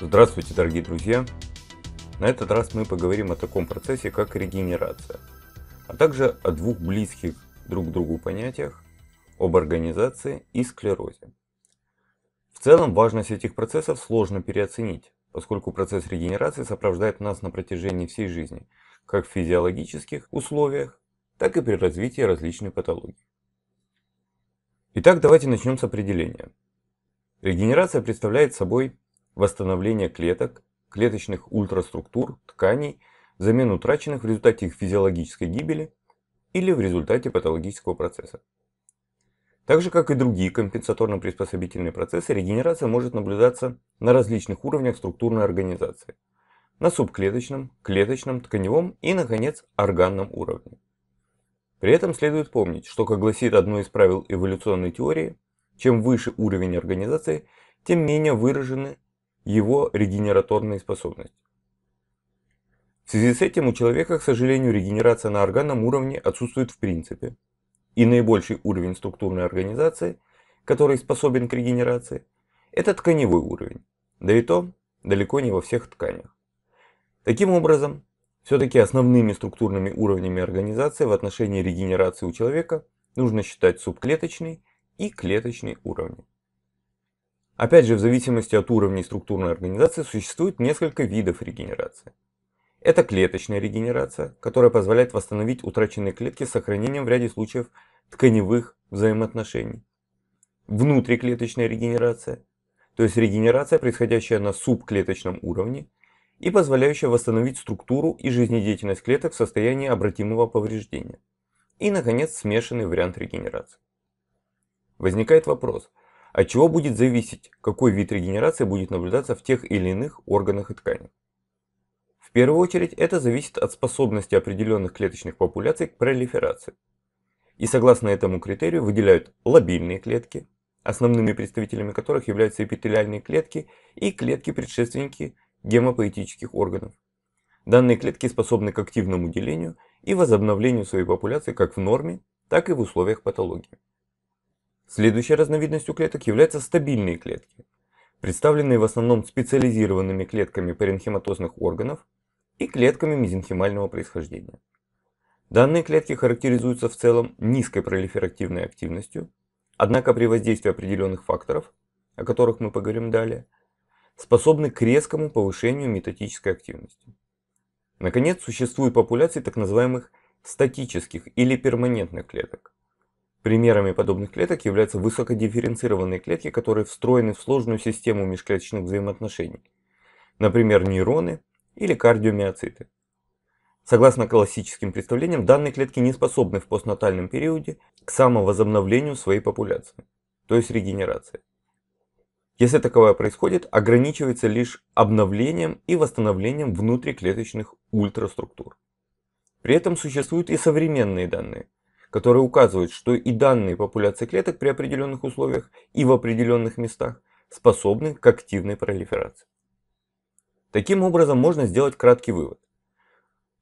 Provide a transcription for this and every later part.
Здравствуйте, дорогие друзья! На этот раз мы поговорим о таком процессе, как регенерация, а также о двух близких друг к другу понятиях – об организации и склерозе. В целом важность этих процессов сложно переоценить, поскольку процесс регенерации сопровождает нас на протяжении всей жизни, как в физиологических условиях, так и при развитии различных патологий. Итак, давайте начнем с определения. Регенерация представляет собой восстановление клеток, клеточных ультраструктур, тканей, замену утраченных в результате их физиологической гибели или в результате патологического процесса. Так же, как и другие компенсаторно-приспособительные процессы, регенерация может наблюдаться на различных уровнях структурной организации. На субклеточном, клеточном, тканевом и, наконец, органном уровне. При этом следует помнить, что, как гласит одно из правил эволюционной теории, чем выше уровень организации, тем менее выражены его регенераторные способности. В связи с этим у человека, к сожалению, регенерация на органном уровне отсутствует в принципе. И наибольший уровень структурной организации, который способен к регенерации, это тканевой уровень. Да и то далеко не во всех тканях. Таким образом, все-таки основными структурными уровнями организации в отношении регенерации у человека нужно считать субклеточный и клеточный уровни. Опять же, в зависимости от уровня и структурной организации существует несколько видов регенерации. Это клеточная регенерация, которая позволяет восстановить утраченные клетки с сохранением в ряде случаев тканевых взаимоотношений. Внутриклеточная регенерация, то есть регенерация, происходящая на субклеточном уровне и позволяющая восстановить структуру и жизнедеятельность клеток в состоянии обратимого повреждения. И, наконец, смешанный вариант регенерации. Возникает вопрос, от чего будет зависеть, какой вид регенерации будет наблюдаться в тех или иных органах и тканях. В первую очередь это зависит от способности определенных клеточных популяций к пролиферации. И согласно этому критерию выделяют лобильные клетки, основными представителями которых являются эпителиальные клетки и клетки-предшественники гемопоэтических органов. Данные клетки способны к активному делению и возобновлению своей популяции как в норме, так и в условиях патологии. Следующей разновидностью клеток являются стабильные клетки, представленные в основном специализированными клетками паренхематозных органов и клетками мезенхимального происхождения. Данные клетки характеризуются в целом низкой пролиферативной активностью, однако при воздействии определенных факторов, о которых мы поговорим далее, способны к резкому повышению метатической активности. Наконец, существуют популяции так называемых статических или перманентных клеток, Примерами подобных клеток являются высокодифференцированные клетки, которые встроены в сложную систему межклеточных взаимоотношений, например, нейроны или кардиомиоциты. Согласно классическим представлениям, данные клетки не способны в постнатальном периоде к самовозобновлению своей популяции, то есть регенерации. Если таковое происходит, ограничивается лишь обновлением и восстановлением внутриклеточных ультраструктур. При этом существуют и современные данные – которые указывают, что и данные популяции клеток при определенных условиях и в определенных местах способны к активной пролиферации. Таким образом можно сделать краткий вывод,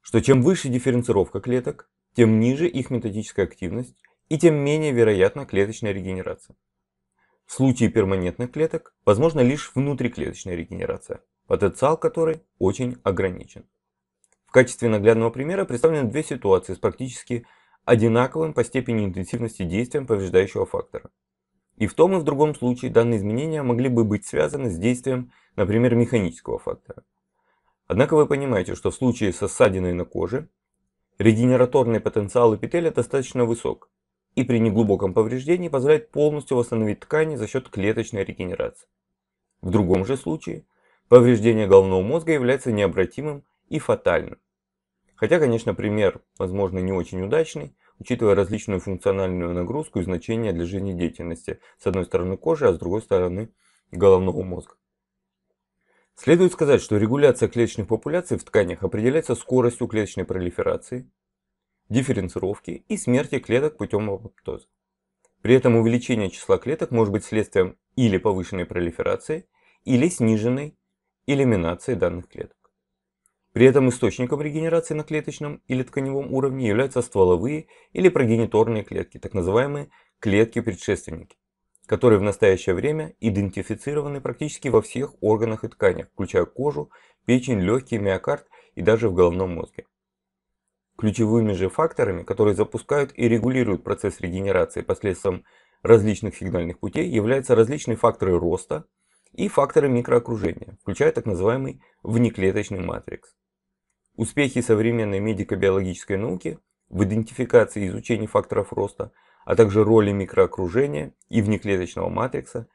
что чем выше дифференцировка клеток, тем ниже их методическая активность и тем менее вероятна клеточная регенерация. В случае перманентных клеток возможно лишь внутриклеточная регенерация, потенциал которой очень ограничен. В качестве наглядного примера представлены две ситуации с практически одинаковым по степени интенсивности действием повреждающего фактора. И в том и в другом случае данные изменения могли бы быть связаны с действием, например, механического фактора. Однако вы понимаете, что в случае со ссадиной на коже регенераторный потенциал эпителия достаточно высок и при неглубоком повреждении позволяет полностью восстановить ткани за счет клеточной регенерации. В другом же случае повреждение головного мозга является необратимым и фатальным. Хотя, конечно, пример, возможно, не очень удачный, учитывая различную функциональную нагрузку и значения для жизнедеятельности с одной стороны кожи, а с другой стороны головного мозга. Следует сказать, что регуляция клеточных популяций в тканях определяется скоростью клеточной пролиферации, дифференцировки и смерти клеток путем апоптоза. При этом увеличение числа клеток может быть следствием или повышенной пролиферации, или сниженной элиминации данных клеток. При этом источником регенерации на клеточном или тканевом уровне являются стволовые или прогениторные клетки, так называемые клетки-предшественники, которые в настоящее время идентифицированы практически во всех органах и тканях, включая кожу, печень, легкий, миокард и даже в головном мозге. Ключевыми же факторами, которые запускают и регулируют процесс регенерации посредством различных сигнальных путей, являются различные факторы роста и факторы микроокружения, включая так называемый внеклеточный матрикс. Успехи современной медико-биологической науки в идентификации и изучении факторов роста, а также роли микроокружения и внеклеточного матрикса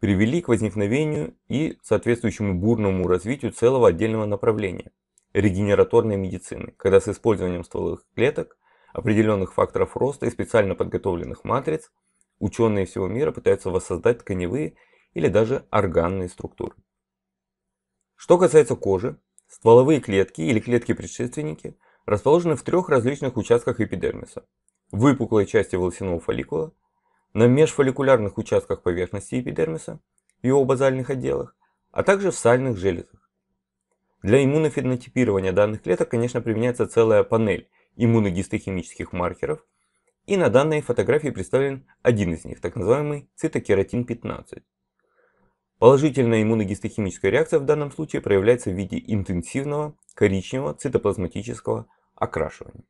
привели к возникновению и соответствующему бурному развитию целого отдельного направления – регенераторной медицины, когда с использованием стволовых клеток, определенных факторов роста и специально подготовленных матриц ученые всего мира пытаются воссоздать тканевые или даже органные структуры. Что касается кожи, Стволовые клетки или клетки-предшественники расположены в трех различных участках эпидермиса. Выпуклой части волосяного фолликула, на межфолликулярных участках поверхности эпидермиса, в его базальных отделах, а также в сальных железах. Для иммунофенотипирования данных клеток, конечно, применяется целая панель иммуногистохимических маркеров, и на данной фотографии представлен один из них, так называемый цитокератин 15. Положительная иммуногистохимическая реакция в данном случае проявляется в виде интенсивного коричневого цитоплазматического окрашивания.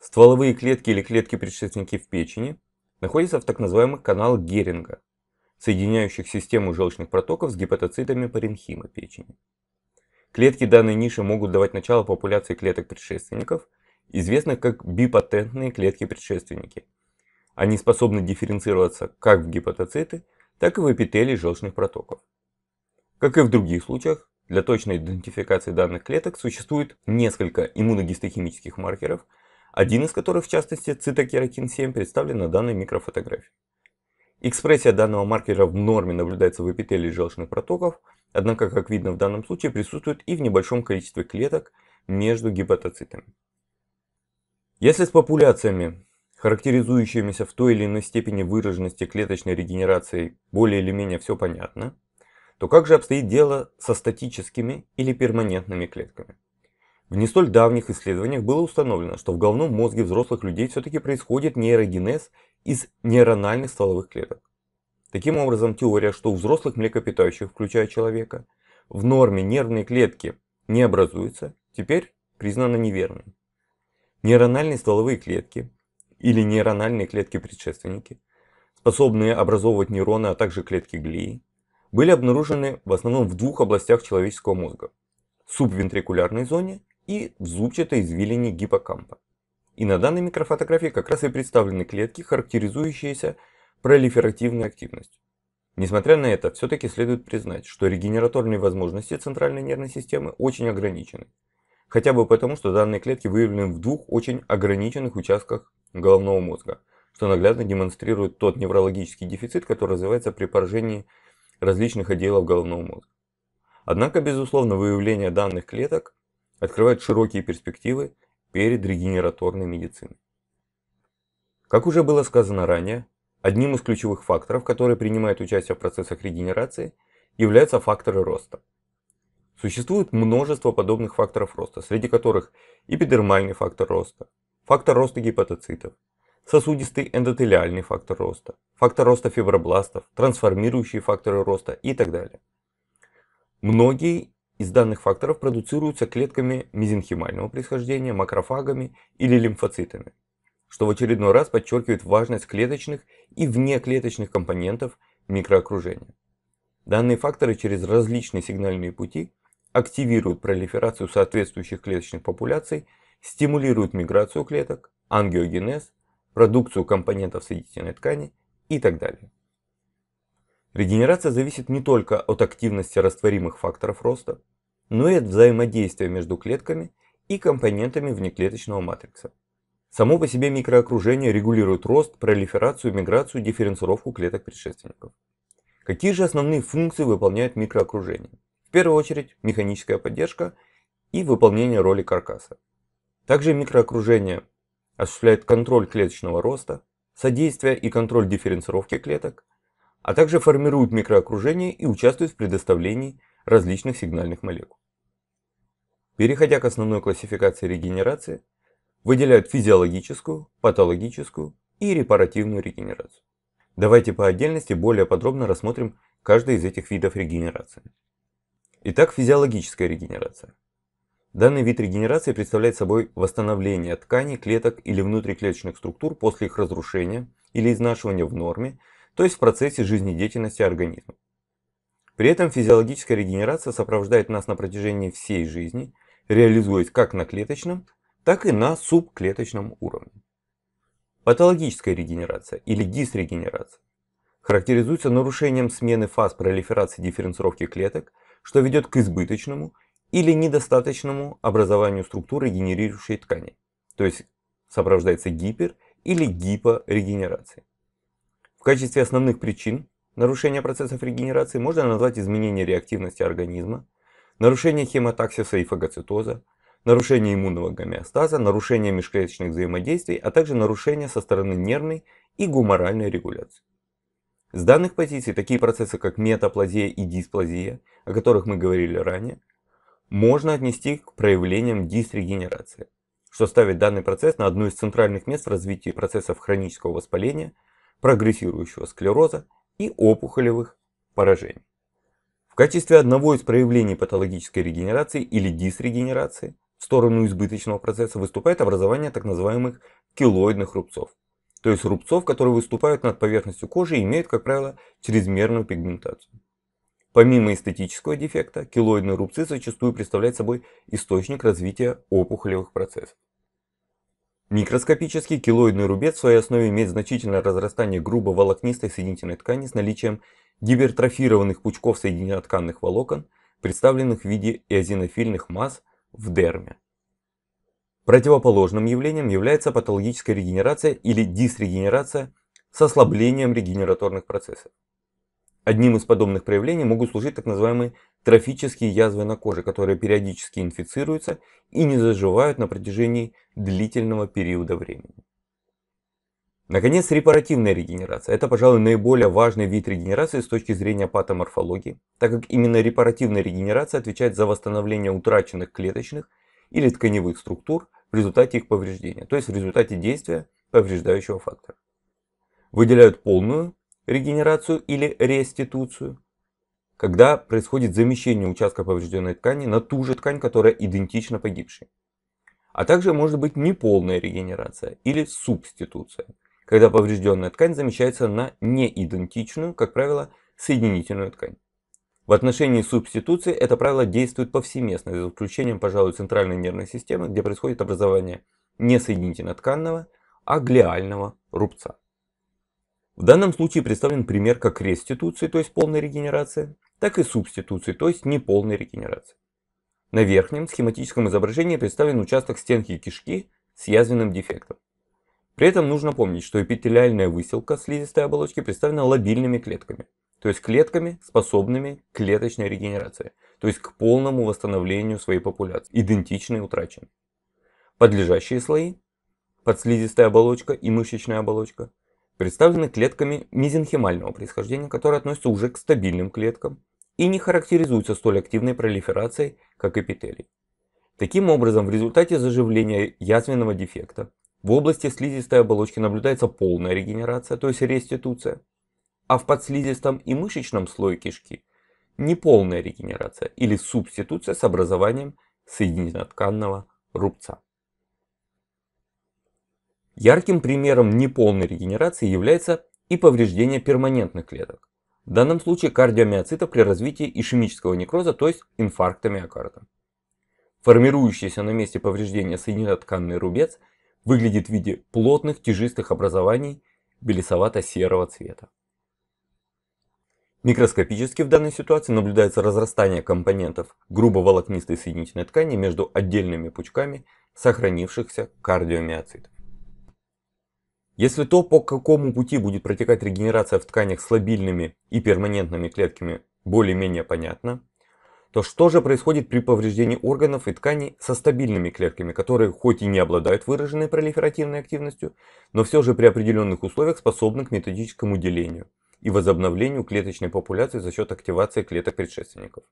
Стволовые клетки или клетки-предшественники в печени находятся в так называемых каналах Геринга, соединяющих систему желчных протоков с гепатоцитами паренхима печени. Клетки данной ниши могут давать начало популяции клеток-предшественников, известных как бипатентные клетки-предшественники. Они способны дифференцироваться как в гепатоциты – так и в эпителии желчных протоков. Как и в других случаях, для точной идентификации данных клеток существует несколько иммуногистохимических маркеров, один из которых, в частности, цитокератин-7, представлен на данной микрофотографии. Экспрессия данного маркера в норме наблюдается в эпителии желчных протоков, однако, как видно в данном случае, присутствует и в небольшом количестве клеток между гепатоцитами. Если с популяциями характеризующимися в той или иной степени выраженности клеточной регенерации, более или менее все понятно, то как же обстоит дело со статическими или перманентными клетками? В не столь давних исследованиях было установлено, что в головном мозге взрослых людей все-таки происходит нейрогенез из нейрональных стволовых клеток. Таким образом, теория, что у взрослых млекопитающих, включая человека, в норме нервные клетки не образуются, теперь признана неверной. Нейрональные стволовые клетки или нейрональные клетки-предшественники, способные образовывать нейроны, а также клетки глии, были обнаружены в основном в двух областях человеческого мозга – субвентрикулярной зоне и в зубчатой извилине гиппокампа. И на данной микрофотографии как раз и представлены клетки, характеризующиеся пролиферативной активностью. Несмотря на это, все-таки следует признать, что регенераторные возможности центральной нервной системы очень ограничены. Хотя бы потому, что данные клетки выявлены в двух очень ограниченных участках головного мозга, что наглядно демонстрирует тот неврологический дефицит, который развивается при поражении различных отделов головного мозга. Однако, безусловно, выявление данных клеток открывает широкие перспективы перед регенераторной медициной. Как уже было сказано ранее, одним из ключевых факторов, которые принимают участие в процессах регенерации, являются факторы роста. Существует множество подобных факторов роста, среди которых эпидермальный фактор роста, фактор роста гепатоцитов, сосудистый эндотелиальный фактор роста, фактор роста фибробластов, трансформирующие факторы роста и так далее. Многие из данных факторов продуцируются клетками мезенхимального происхождения, макрофагами или лимфоцитами, что в очередной раз подчеркивает важность клеточных и внеклеточных компонентов микроокружения. Данные факторы через различные сигнальные пути активируют пролиферацию соответствующих клеточных популяций – стимулируют миграцию клеток, ангиогенез, продукцию компонентов соединительной ткани и так далее. Регенерация зависит не только от активности растворимых факторов роста, но и от взаимодействия между клетками и компонентами внеклеточного матрикса. Само по себе микроокружение регулирует рост, пролиферацию, миграцию, дифференцировку клеток предшественников. Какие же основные функции выполняет микроокружение? В первую очередь механическая поддержка и выполнение роли каркаса. Также микроокружение осуществляет контроль клеточного роста, содействие и контроль дифференцировки клеток, а также формирует микроокружение и участвует в предоставлении различных сигнальных молекул. Переходя к основной классификации регенерации, выделяют физиологическую, патологическую и репаративную регенерацию. Давайте по отдельности более подробно рассмотрим каждый из этих видов регенерации. Итак, физиологическая регенерация. Данный вид регенерации представляет собой восстановление тканей, клеток или внутриклеточных структур после их разрушения или изнашивания в норме, то есть в процессе жизнедеятельности организма. При этом физиологическая регенерация сопровождает нас на протяжении всей жизни, реализуясь как на клеточном, так и на субклеточном уровне. Патологическая регенерация или дисрегенерация характеризуется нарушением смены фаз пролиферации дифференцировки клеток, что ведет к избыточному или недостаточному образованию структуры генерирующей ткани, то есть сопровождается гипер- или гипорегенерацией. В качестве основных причин нарушения процессов регенерации можно назвать изменение реактивности организма, нарушение хемотаксиса и фагоцитоза, нарушение иммунного гомеостаза, нарушение межклеточных взаимодействий, а также нарушение со стороны нервной и гуморальной регуляции. С данных позиций такие процессы, как метаплазия и дисплазия, о которых мы говорили ранее, можно отнести к проявлениям дисрегенерации, что ставит данный процесс на одну из центральных мест в развитии процессов хронического воспаления, прогрессирующего склероза и опухолевых поражений. В качестве одного из проявлений патологической регенерации или дисрегенерации в сторону избыточного процесса выступает образование так называемых килоидных рубцов, то есть рубцов, которые выступают над поверхностью кожи и имеют, как правило, чрезмерную пигментацию. Помимо эстетического дефекта, килоидные рубцы зачастую представляют собой источник развития опухолевых процессов. Микроскопический килоидный рубец в своей основе имеет значительное разрастание грубо волокнистой соединительной ткани с наличием гипертрофированных пучков соединенно-тканных волокон, представленных в виде эозинофильных масс в дерме. Противоположным явлением является патологическая регенерация или дисрегенерация с ослаблением регенераторных процессов. Одним из подобных проявлений могут служить так называемые трофические язвы на коже, которые периодически инфицируются и не заживают на протяжении длительного периода времени. Наконец, репаративная регенерация. Это, пожалуй, наиболее важный вид регенерации с точки зрения патоморфологии, так как именно репаративная регенерация отвечает за восстановление утраченных клеточных или тканевых структур в результате их повреждения, то есть в результате действия повреждающего фактора. Выделяют полную регенерацию или реституцию, когда происходит замещение участка поврежденной ткани на ту же ткань, которая идентична погибшей. А также может быть неполная регенерация или субституция, когда поврежденная ткань замещается на неидентичную, как правило, соединительную ткань. В отношении субституции это правило действует повсеместно, за исключением, пожалуй, центральной нервной системы, где происходит образование не соединительно-тканного, а глиального рубца. В данном случае представлен пример как реституции, то есть полной регенерации, так и субституции, то есть неполной регенерации. На верхнем схематическом изображении представлен участок стенки кишки с язвенным дефектом. При этом нужно помнить, что эпителиальная выселка слизистой оболочки представлена лобильными клетками, то есть клетками, способными к клеточной регенерации, то есть к полному восстановлению своей популяции, идентичной утраченной. Подлежащие слои, подслизистая оболочка и мышечная оболочка – представлены клетками мезенхимального происхождения, которые относятся уже к стабильным клеткам и не характеризуются столь активной пролиферацией, как эпителий. Таким образом, в результате заживления язвенного дефекта в области слизистой оболочки наблюдается полная регенерация, то есть реституция, а в подслизистом и мышечном слое кишки неполная регенерация или субституция с образованием соединеннотканного рубца. Ярким примером неполной регенерации является и повреждение перманентных клеток. В данном случае кардиомиоцитов при развитии ишемического некроза, то есть инфаркта миокарда. Формирующийся на месте повреждения соединенно-тканный рубец выглядит в виде плотных тяжистых образований белесовато-серого цвета. Микроскопически в данной ситуации наблюдается разрастание компонентов грубо волокнистой соединительной ткани между отдельными пучками сохранившихся кардиомиоцитов. Если то, по какому пути будет протекать регенерация в тканях с лобильными и перманентными клетками, более-менее понятно, то что же происходит при повреждении органов и тканей со стабильными клетками, которые хоть и не обладают выраженной пролиферативной активностью, но все же при определенных условиях способны к методическому делению и возобновлению клеточной популяции за счет активации клеток-предшественников.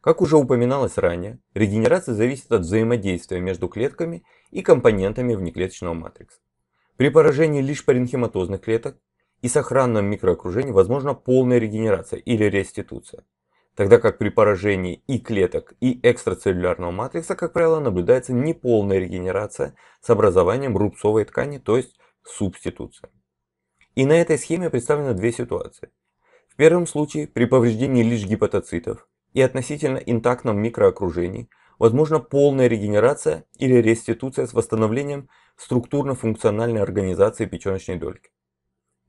Как уже упоминалось ранее, регенерация зависит от взаимодействия между клетками и компонентами внеклеточного матрикса. При поражении лишь паренхематозных клеток и сохранном микроокружении возможна полная регенерация или реституция, тогда как при поражении и клеток, и экстрацеллюлярного матрикса, как правило, наблюдается неполная регенерация с образованием рубцовой ткани, то есть субституция. И на этой схеме представлены две ситуации. В первом случае при повреждении лишь гепатоцитов и относительно интактном микроокружении – возможна полная регенерация или реституция с восстановлением структурно-функциональной организации печеночной дольки.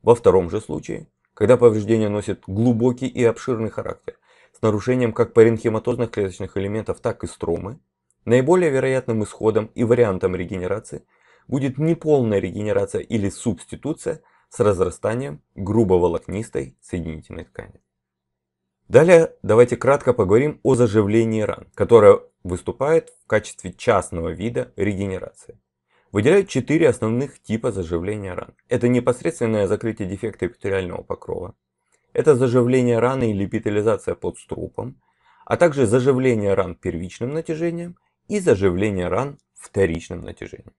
Во втором же случае, когда повреждение носит глубокий и обширный характер, с нарушением как паренхематозных клеточных элементов, так и стромы, наиболее вероятным исходом и вариантом регенерации будет неполная регенерация или субституция с разрастанием грубоволокнистой соединительной ткани. Далее давайте кратко поговорим о заживлении ран, которое выступает в качестве частного вида регенерации. Выделяют четыре основных типа заживления ран. Это непосредственное закрытие дефекта эпителиального покрова, это заживление раны или эпителизация под струпом, а также заживление ран первичным натяжением и заживление ран вторичным натяжением.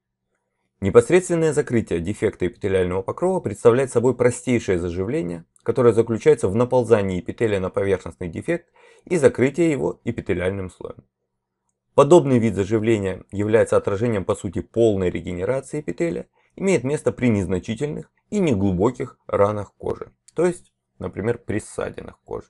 Непосредственное закрытие дефекта эпителиального покрова представляет собой простейшее заживление, которое заключается в наползании эпителия на поверхностный дефект и закрытии его эпителиальным слоем. Подобный вид заживления является отражением по сути полной регенерации эпителия, имеет место при незначительных и неглубоких ранах кожи, то есть, например, при ссадинах кожи.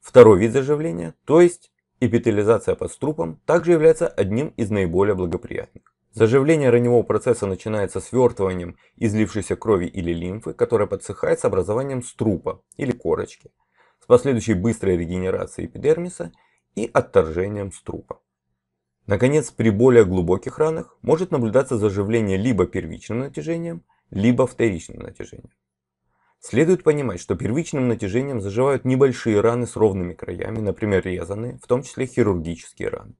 Второй вид заживления, то есть эпителизация под струпом, также является одним из наиболее благоприятных. Заживление раневого процесса начинается свертыванием излившейся крови или лимфы, которая подсыхает с образованием струпа или корочки, с последующей быстрой регенерацией эпидермиса и отторжением струпа. Наконец, при более глубоких ранах может наблюдаться заживление либо первичным натяжением, либо вторичным натяжением. Следует понимать, что первичным натяжением заживают небольшие раны с ровными краями, например резанные, в том числе хирургические раны.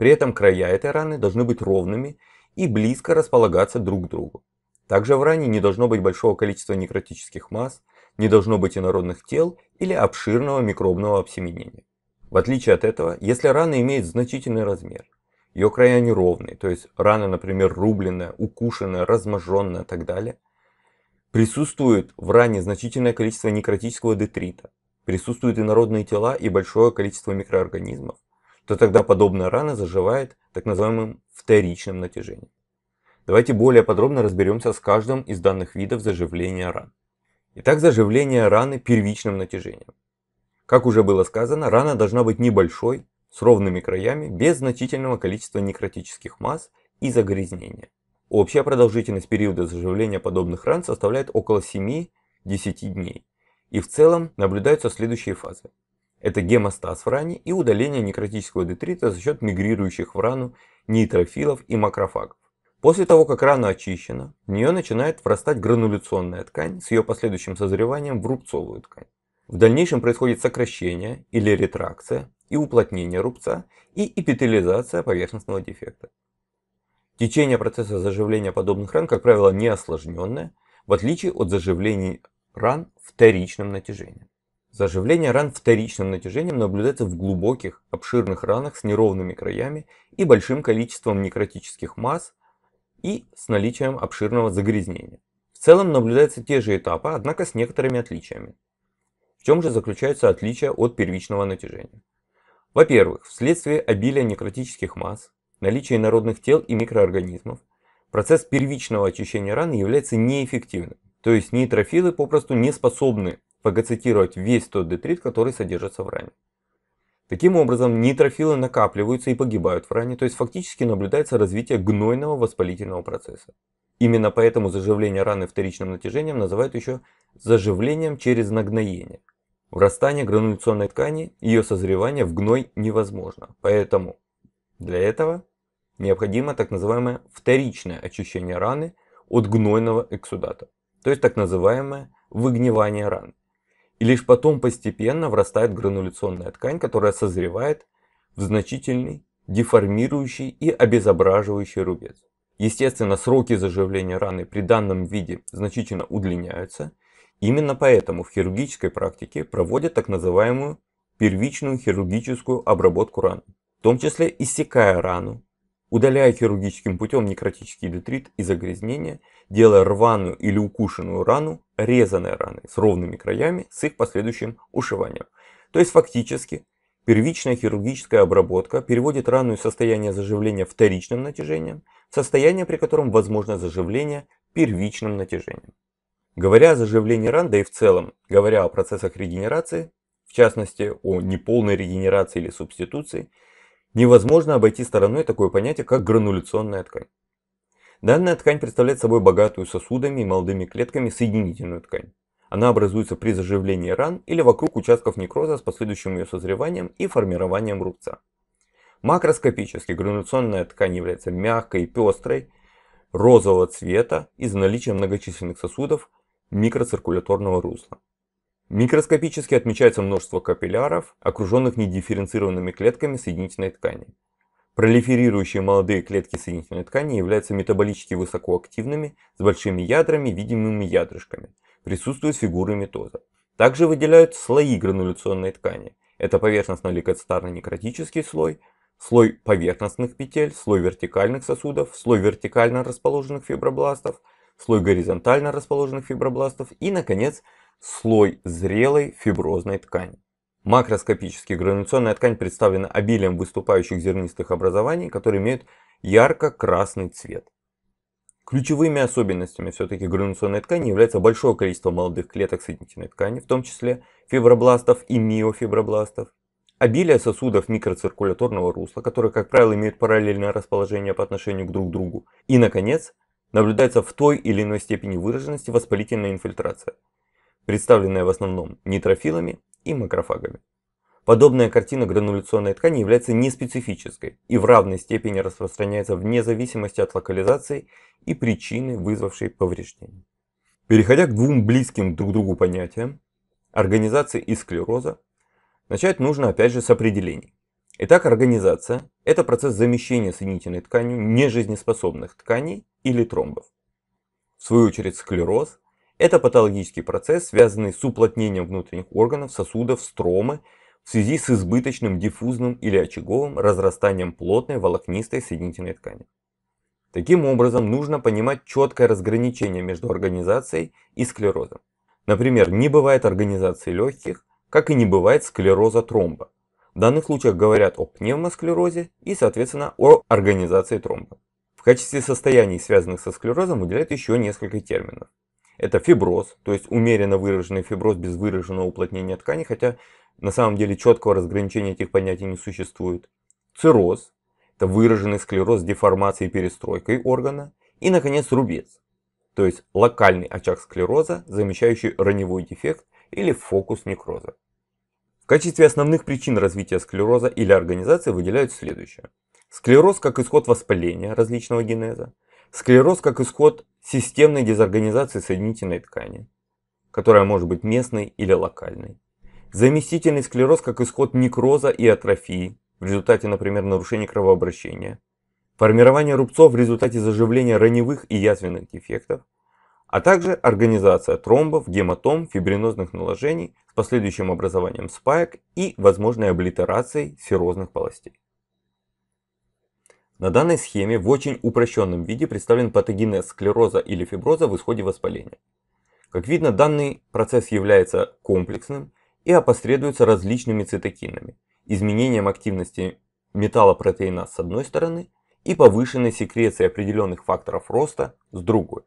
При этом края этой раны должны быть ровными и близко располагаться друг к другу. Также в ране не должно быть большого количества некротических масс, не должно быть инородных тел или обширного микробного обсеменения. В отличие от этого, если рана имеет значительный размер, ее края неровные, то есть рана, например, рубленная, укушенная, размаженная и так далее, присутствует в ране значительное количество некротического детрита, присутствуют инородные тела и большое количество микроорганизмов, то тогда подобная рана заживает так называемым вторичным натяжением. Давайте более подробно разберемся с каждым из данных видов заживления ран. Итак, заживление раны первичным натяжением. Как уже было сказано, рана должна быть небольшой, с ровными краями, без значительного количества некротических масс и загрязнения. Общая продолжительность периода заживления подобных ран составляет около 7-10 дней. И в целом наблюдаются следующие фазы. Это гемостаз в ране и удаление некротического детрита за счет мигрирующих в рану нейтрофилов и макрофагов. После того, как рана очищена, в нее начинает врастать грануляционная ткань с ее последующим созреванием в рубцовую ткань. В дальнейшем происходит сокращение или ретракция и уплотнение рубца и эпителизация поверхностного дефекта. Течение процесса заживления подобных ран, как правило, не осложненное, в отличие от заживлений ран вторичным натяжением. Заживление ран вторичным натяжением наблюдается в глубоких, обширных ранах с неровными краями и большим количеством некротических масс и с наличием обширного загрязнения. В целом наблюдаются те же этапы, однако с некоторыми отличиями. В чем же заключаются отличия от первичного натяжения? Во-первых, вследствие обилия некротических масс, наличия инородных тел и микроорганизмов, процесс первичного очищения ран является неэффективным, то есть нейтрофилы попросту не способны погацетировать весь тот детрит, который содержится в ране. Таким образом, нейтрофилы накапливаются и погибают в ране, то есть фактически наблюдается развитие гнойного воспалительного процесса. Именно поэтому заживление раны вторичным натяжением называют еще заживлением через нагноение. Врастание грануляционной ткани, ее созревание в гной невозможно. Поэтому для этого необходимо так называемое вторичное очищение раны от гнойного эксудата, то есть так называемое выгнивание раны. И лишь потом постепенно врастает грануляционная ткань, которая созревает в значительный, деформирующий и обезображивающий рубец. Естественно, сроки заживления раны при данном виде значительно удлиняются. Именно поэтому в хирургической практике проводят так называемую первичную хирургическую обработку ран, в том числе иссекая рану, удаляя хирургическим путем некротический детрит и загрязнения делая рваную или укушенную рану резаной раной с ровными краями с их последующим ушиванием. То есть фактически первичная хирургическая обработка переводит рану из состояния заживления вторичным натяжением в состояние, при котором возможно заживление первичным натяжением. Говоря о заживлении ран, да и в целом, говоря о процессах регенерации, в частности о неполной регенерации или субституции, невозможно обойти стороной такое понятие, как грануляционная ткань. Данная ткань представляет собой богатую сосудами и молодыми клетками соединительную ткань. Она образуется при заживлении ран или вокруг участков некроза с последующим ее созреванием и формированием рубца. Макроскопически гранулационная ткань является мягкой и пестрой, розового цвета из-за наличия многочисленных сосудов микроциркуляторного русла. Микроскопически отмечается множество капилляров, окруженных недифференцированными клетками соединительной ткани. Пролиферирующие молодые клетки соединительной ткани являются метаболически высокоактивными, с большими ядрами, видимыми ядрышками. Присутствуют фигуры метоза. Также выделяют слои грануляционной ткани. Это поверхностно-лейкоцитарно-некротический слой, слой поверхностных петель, слой вертикальных сосудов, слой вертикально расположенных фибробластов, слой горизонтально расположенных фибробластов и, наконец, слой зрелой фиброзной ткани. Макроскопически грануляционная ткань представлена обилием выступающих зернистых образований, которые имеют ярко-красный цвет. Ключевыми особенностями все-таки грануляционной ткани является большое количество молодых клеток соединительной ткани, в том числе фибробластов и миофибробластов, обилие сосудов микроциркуляторного русла, которые, как правило, имеют параллельное расположение по отношению друг к друг другу, и, наконец, наблюдается в той или иной степени выраженности воспалительная инфильтрация, представленная в основном нейтрофилами и макрофагами. Подобная картина грануляционной ткани является неспецифической и в равной степени распространяется вне зависимости от локализации и причины, вызвавшей повреждение. Переходя к двум близким друг другу понятиям, организации и склероза, начать нужно опять же с определений. Итак, организация – это процесс замещения соединительной тканью нежизнеспособных тканей или тромбов. В свою очередь склероз это патологический процесс, связанный с уплотнением внутренних органов, сосудов, стромы в связи с избыточным диффузным или очаговым разрастанием плотной волокнистой соединительной ткани. Таким образом, нужно понимать четкое разграничение между организацией и склерозом. Например, не бывает организации легких, как и не бывает склероза тромба. В данных случаях говорят о пневмосклерозе и, соответственно, о организации тромба. В качестве состояний, связанных со склерозом, выделяют еще несколько терминов. Это фиброз, то есть умеренно выраженный фиброз без выраженного уплотнения ткани, хотя на самом деле четкого разграничения этих понятий не существует. Цирроз – это выраженный склероз с деформацией и перестройкой органа. И, наконец, рубец, то есть локальный очаг склероза, замещающий раневой дефект или фокус некроза. В качестве основных причин развития склероза или организации выделяют следующее. Склероз как исход воспаления различного генеза – Склероз как исход системной дезорганизации соединительной ткани, которая может быть местной или локальной. Заместительный склероз как исход некроза и атрофии в результате, например, нарушения кровообращения, формирование рубцов в результате заживления раневых и язвенных дефектов, а также организация тромбов, гематом, фибринозных наложений с последующим образованием спаек и возможной облитерацией серозных полостей. На данной схеме в очень упрощенном виде представлен патогенез склероза или фиброза в исходе воспаления. Как видно, данный процесс является комплексным и опосредуется различными цитокинами, изменением активности металлопротеина с одной стороны и повышенной секреции определенных факторов роста с другой.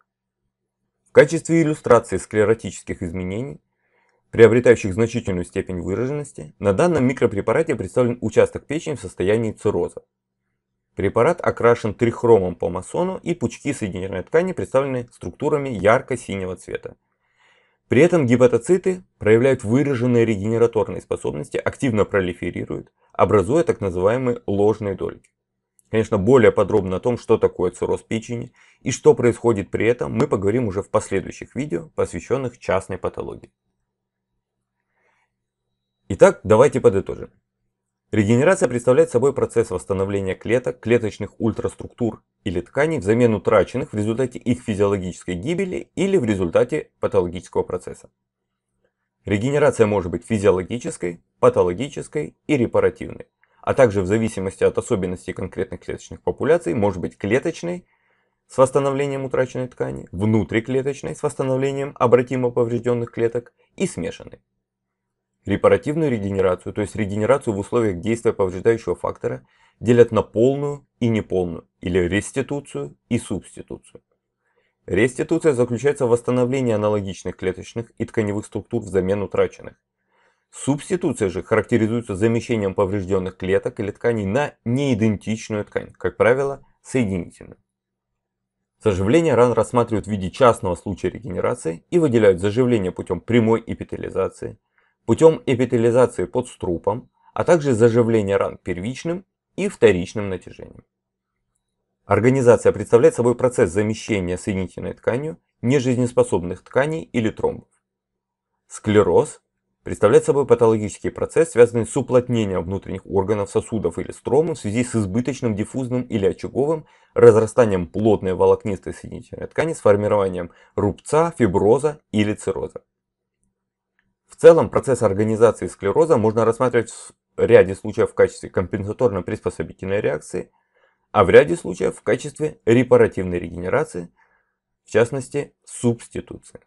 В качестве иллюстрации склеротических изменений, приобретающих значительную степень выраженности, на данном микропрепарате представлен участок печени в состоянии цирроза. Препарат окрашен трихромом по масону и пучки соединительной ткани представлены структурами ярко-синего цвета. При этом гепатоциты проявляют выраженные регенераторные способности, активно пролиферируют, образуя так называемые ложные дольки. Конечно, более подробно о том, что такое цирроз печени и что происходит при этом, мы поговорим уже в последующих видео, посвященных частной патологии. Итак, давайте подытожим. Регенерация представляет собой процесс восстановления клеток, клеточных ультраструктур или тканей взамен утраченных в результате их физиологической гибели или в результате патологического процесса. Регенерация может быть физиологической, патологической и репаративной, а также в зависимости от особенностей конкретных клеточных популяций может быть клеточной с восстановлением утраченной ткани, внутриклеточной с восстановлением обратимо поврежденных клеток и смешанной. Репаративную регенерацию, то есть регенерацию в условиях действия повреждающего фактора, делят на полную и неполную, или реституцию и субституцию. Реституция заключается в восстановлении аналогичных клеточных и тканевых структур взамен утраченных. Субституция же характеризуется замещением поврежденных клеток или тканей на неидентичную ткань, как правило, соединительную. Заживление ран рассматривают в виде частного случая регенерации и выделяют заживление путем прямой эпителизации, путем эпителизации под струпом, а также заживления ран первичным и вторичным натяжением. Организация представляет собой процесс замещения соединительной тканью нежизнеспособных тканей или тромбов. Склероз представляет собой патологический процесс, связанный с уплотнением внутренних органов, сосудов или стромов в связи с избыточным диффузным или очаговым разрастанием плотной волокнистой соединительной ткани с формированием рубца, фиброза или цирроза. В целом процесс организации склероза можно рассматривать в ряде случаев в качестве компенсаторной приспособительной реакции, а в ряде случаев в качестве репаративной регенерации, в частности субституции.